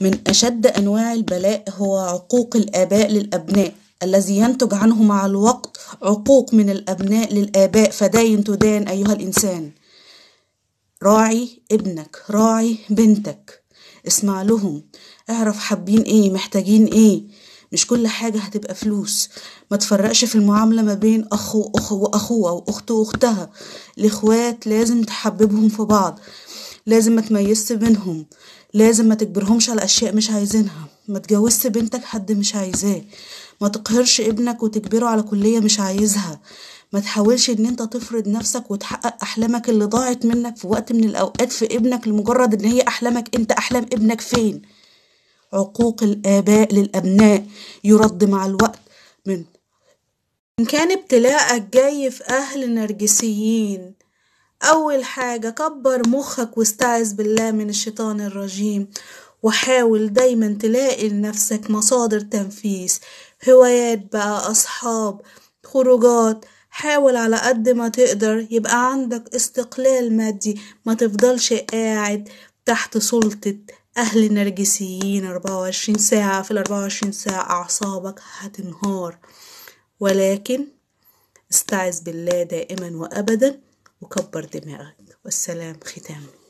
من أشد أنواع البلاء هو عقوق الآباء للأبناء الذي ينتج عنه مع الوقت عقوق من الأبناء للآباء فداين تدان أيها الإنسان راعي ابنك راعي بنتك اسمع لهم اعرف حابين ايه محتاجين ايه مش كل حاجة هتبقى فلوس ما تفرقش في المعاملة ما بين أخ وأخ وأخوه أو أخت وأختها الإخوات لازم تحببهم في بعض لازم ما تميزش بينهم لازم ما تجبرهمش على اشياء مش عايزينها ما تجوزش بنتك حد مش عايزاه ما تقهرش ابنك وتجبره على كلية مش عايزها ما تحاولش ان انت تفرض نفسك وتحقق احلامك اللي ضاعت منك في وقت من الاوقات في ابنك لمجرد ان هي احلامك انت احلام ابنك فين عقوق الاباء للابناء يرد مع الوقت من ان كان ابتلاءك جاي في اهل نرجسيين أول حاجة كبر مخك واستعذ بالله من الشيطان الرجيم وحاول دايما تلاقي لنفسك مصادر تنفيذ هوايات بقى أصحاب خروجات حاول على قد ما تقدر يبقى عندك استقلال مادي ما تفضلش قاعد تحت سلطة أهل نرجسيين 24 ساعة في ال 24 ساعة أعصابك هتنهار ولكن استعذ بالله دائما وأبدا وكبر دماغك والسلام ختامي